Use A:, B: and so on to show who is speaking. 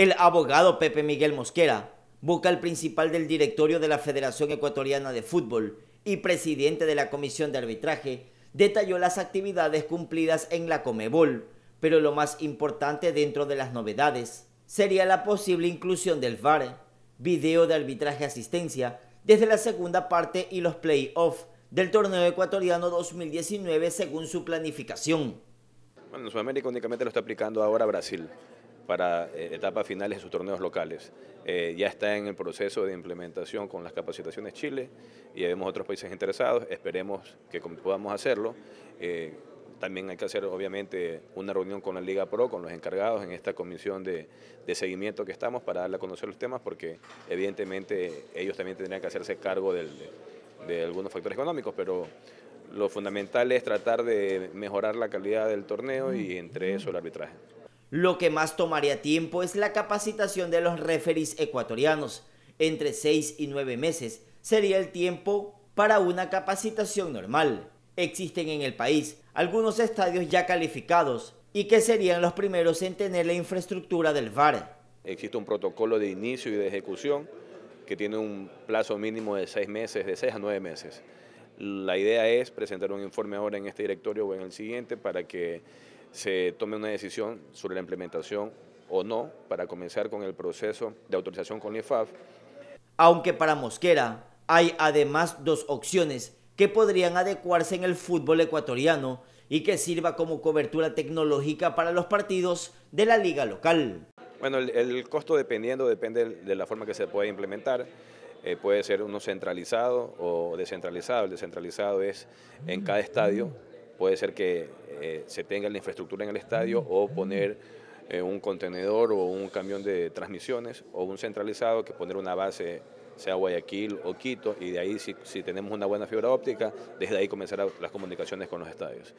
A: El abogado Pepe Miguel Mosquera, vocal principal del directorio de la Federación Ecuatoriana de Fútbol y presidente de la Comisión de Arbitraje, detalló las actividades cumplidas en la Comebol, pero lo más importante dentro de las novedades sería la posible inclusión del VAR, video de arbitraje asistencia, desde la segunda parte y los playoffs del torneo ecuatoriano 2019 según su planificación.
B: Bueno, Sudamérica únicamente lo está aplicando ahora Brasil para eh, etapas finales de sus torneos locales. Eh, ya está en el proceso de implementación con las capacitaciones Chile y vemos otros países interesados, esperemos que podamos hacerlo. Eh, también hay que hacer obviamente una reunión con la Liga Pro, con los encargados en esta comisión de, seguimiento que estamos para darle a conocer los temas porque evidentemente ellos también tendrían que hacerse cargo de algunos factores económicos, pero lo fundamental es tratar
A: de mejorar la calidad del torneo y entre eso el arbitraje. Lo que más tomaría tiempo es la capacitación de los referees ecuatorianos. Entre seis y nueve meses sería el tiempo para una capacitación normal. Existen en el país algunos estadios ya calificados y que serían los primeros en tener la infraestructura del VAR.
B: Existe un protocolo de inicio y de ejecución que tiene un plazo mínimo de seis meses, de seis a nueve meses. La idea es presentar un informe ahora en este directorio o en el siguiente para que se tome una decisión sobre la implementación o no para comenzar con el proceso de autorización con IFAF.
A: Aunque para Mosquera hay además dos opciones que podrían adecuarse en el fútbol ecuatoriano y que sirva como cobertura tecnológica para los partidos de la liga local.
B: Bueno, el, costo dependiendo depende de la forma que se pueda implementar. Eh, puede ser uno centralizado o descentralizado. El descentralizado es en cada estadio puede ser que eh, se tenga la infraestructura en el estadio o poner eh, un contenedor o un camión de transmisiones o un centralizado que poner una base sea Guayaquil o Quito, y de ahí si, si tenemos una buena fibra óptica, desde ahí comenzarán las comunicaciones con los estadios.